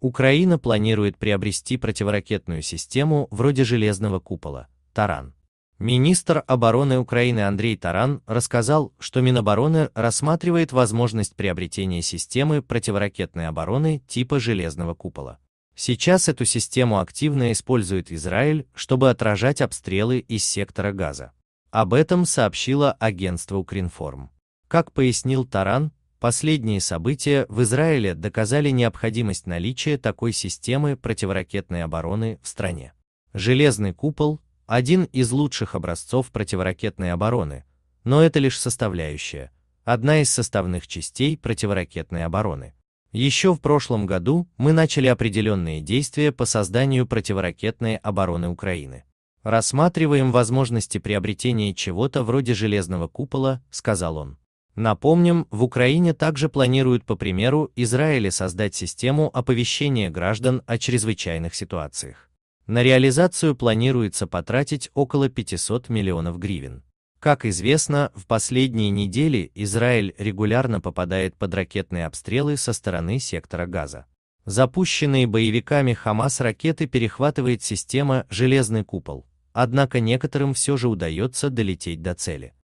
Украина планирует приобрести противоракетную систему вроде «Железного купола» – «Таран». Министр обороны Украины Андрей Таран рассказал, что Минобороны рассматривает возможность приобретения системы противоракетной обороны типа «Железного купола». Сейчас эту систему активно использует Израиль, чтобы отражать обстрелы из сектора Газа. Об этом сообщило агентство Укринформ. Как пояснил Таран, Последние события в Израиле доказали необходимость наличия такой системы противоракетной обороны в стране. Железный купол – один из лучших образцов противоракетной обороны, но это лишь составляющая, одна из составных частей противоракетной обороны. Еще в прошлом году мы начали определенные действия по созданию противоракетной обороны Украины. «Рассматриваем возможности приобретения чего-то вроде железного купола», — сказал он. Напомним, в Украине также планируют по примеру Израиля создать систему оповещения граждан о чрезвычайных ситуациях. На реализацию планируется потратить около 500 миллионов гривен. Как известно, в последние недели Израиль регулярно попадает под ракетные обстрелы со стороны сектора Газа. Запущенные боевиками Хамас ракеты перехватывает система «Железный купол», однако некоторым все же удается долететь до цели.